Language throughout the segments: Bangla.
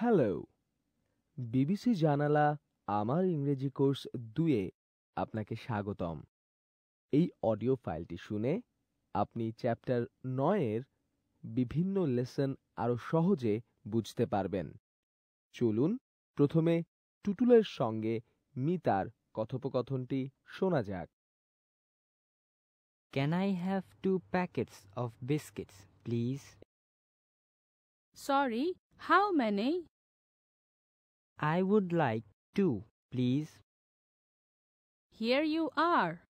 হ্যালো বিবিসি জানালা আমার ইংরেজি কোর্স দুয়ে আপনাকে স্বাগতম এই অডিও ফাইলটি শুনে আপনি চ্যাপ্টার নয়ের বিভিন্ন লেসন আরও সহজে বুঝতে পারবেন চলুন প্রথমে টুটুলের সঙ্গে মিতার কথোপকথনটি শোনা যাক can I have two packets of biscuits please sorry How many? I would like two, please. Here you are.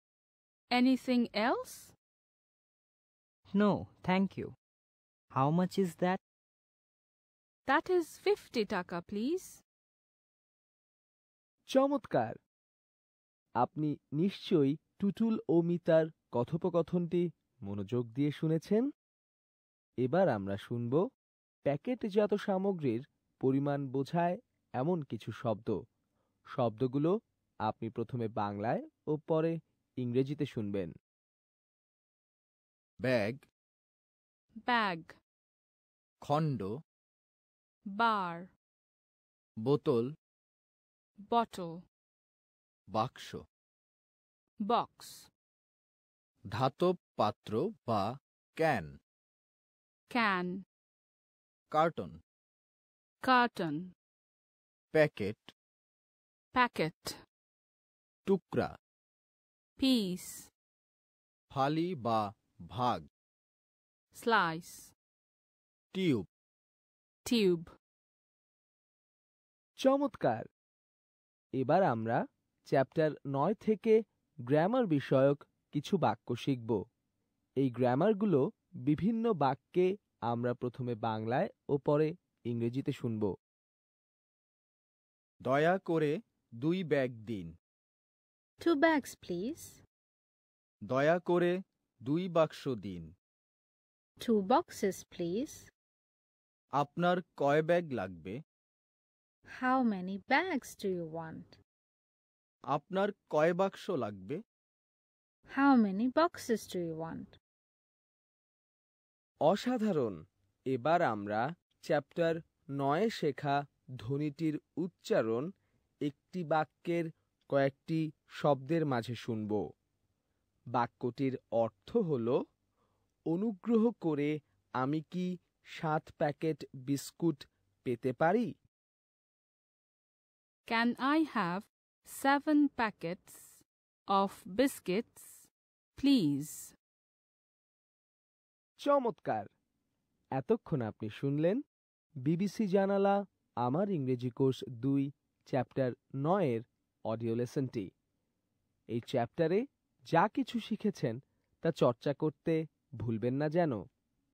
Anything else? No, thank you. How much is that? That is 50 taka, please. চমৎকার আপনি নিশ্চয়ই টুটুল ও মিতার কথোপকথনটি মনোযোগ দিয়ে শুনেছেন এবার আমরা শুনব প্যাকেটজাত সামগ্রীর পরিমাণ বোঝায় এমন কিছু শব্দ শব্দগুলো আপনি প্রথমে বাংলায় ও পরে ইংরেজিতে শুনবেন ব্যাগ ব্যাগ খণ্ড বার বোতল বটল বাক্স বক্স ধাতব পাত্র বা can can carton carton packet packet টুকরা পিস ফালি বা ভাগ স্লাইস টিউব টিউব চমৎকার এবার আমরা চ্যাপ্টার নয় থেকে গ্রামার বিষয়ক কিছু বাক্য শিখব এই গ্রামারগুলো বিভিন্ন বাক্যে আমরা প্রথমে বাংলায় ও পরে ইংরেজিতে শুনব দয়া করে দুই ব্যাগ দিন টু ব্যাগস প্লিজ দয়া করে দুই বাক্স দিন টু বক্সেস প্লিজ আপনার কয় ব্যাগ লাগবে how many bags do you want আপনার কয় বাক্স লাগবে how many boxes do you want অসাধারণ এবার আমরা চ্যাপ্টার নয় শেখা ধ্বনিটির উচ্চারণ একটি বাক্যের কয়েকটি শব্দের মাঝে শুনব বাক্যটির অর্থ হল অনুগ্রহ করে আমি কি সাত প্যাকেট বিস্কুট পেতে পারি can I have seven packets of biscuits please চমৎকার এতক্ষণ আপনি শুনলেন বিবিসি জানালা আমার ইংরেজি কোর্স দুই চ্যাপ্টার নয়ের অডিও লেসনটি এই চ্যাপ্টারে যা কিছু শিখেছেন তা চর্চা করতে ভুলবেন না যেন